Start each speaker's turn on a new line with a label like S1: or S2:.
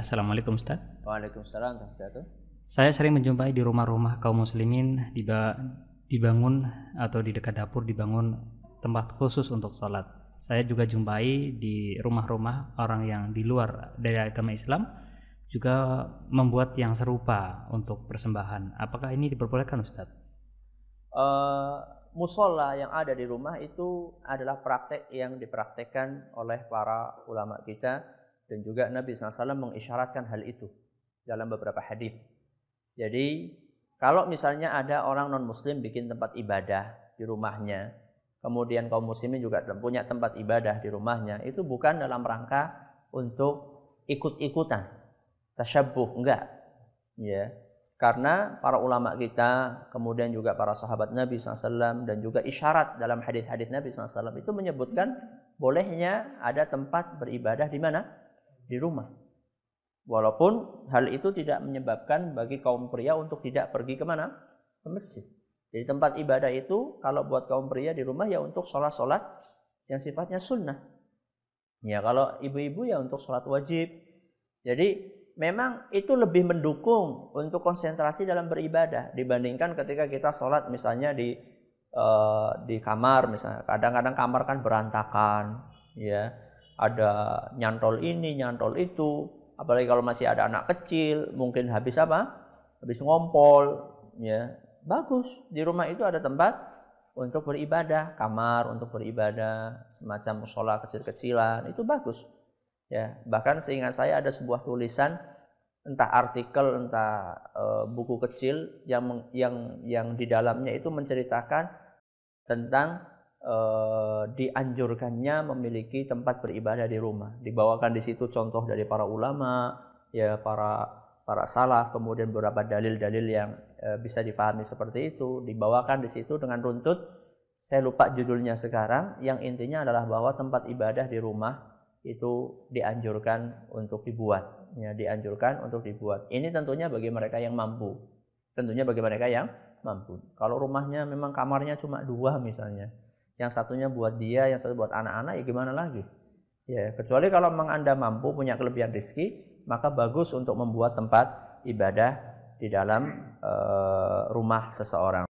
S1: Assalamualaikum Ustaz. Waalaikumsalam
S2: Saya sering menjumpai di rumah-rumah kaum muslimin dibangun atau di dekat dapur dibangun tempat khusus untuk sholat. Saya juga jumpai di rumah-rumah orang yang di luar dari agama Islam juga membuat yang serupa untuk persembahan. Apakah ini diperbolehkan Ustaz?
S3: Uh, musola yang ada di rumah itu adalah praktek yang dipraktekkan oleh para ulama kita dan juga Nabi SAW mengisyaratkan hal itu dalam beberapa hadis. Jadi kalau misalnya ada orang non muslim bikin tempat ibadah di rumahnya, kemudian kaum muslimin juga punya tempat ibadah di rumahnya, itu bukan dalam rangka untuk ikut-ikutan, tasyabuh, enggak. Ya. Karena para ulama kita, kemudian juga para sahabat Nabi SAW dan juga isyarat dalam hadis-hadis Nabi SAW itu menyebutkan bolehnya ada tempat beribadah di mana? di rumah. Walaupun hal itu tidak menyebabkan bagi kaum pria untuk tidak pergi kemana? Ke masjid. Jadi tempat ibadah itu kalau buat kaum pria di rumah ya untuk sholat-sholat yang sifatnya sunnah. Ya kalau ibu-ibu ya untuk sholat wajib. Jadi memang itu lebih mendukung untuk konsentrasi dalam beribadah dibandingkan ketika kita sholat misalnya di eh, di kamar misalnya. Kadang-kadang kamar kan berantakan, ya ada nyantol ini, nyantol itu. Apalagi kalau masih ada anak kecil, mungkin habis apa? Habis ngompol, ya. Bagus, di rumah itu ada tempat untuk beribadah, kamar untuk beribadah, semacam musola kecil-kecilan, itu bagus. Ya, bahkan seingat saya ada sebuah tulisan entah artikel entah e, buku kecil yang yang yang di dalamnya itu menceritakan tentang Eh, dianjurkannya memiliki tempat beribadah di rumah. Dibawakan di situ contoh dari para ulama, ya para para salaf, kemudian beberapa dalil-dalil yang e, bisa difahami seperti itu. Dibawakan di situ dengan runtut. Saya lupa judulnya sekarang. Yang intinya adalah bahwa tempat ibadah di rumah itu dianjurkan untuk dibuat. Ya, dianjurkan untuk dibuat. Ini tentunya bagi mereka yang mampu. Tentunya bagi mereka yang mampu. Kalau rumahnya memang kamarnya cuma dua misalnya, yang satunya buat dia, yang satu buat anak-anak, ya gimana lagi? Ya, kecuali kalau memang Anda mampu punya kelebihan rezeki, maka bagus untuk membuat tempat ibadah
S1: di dalam uh, rumah seseorang.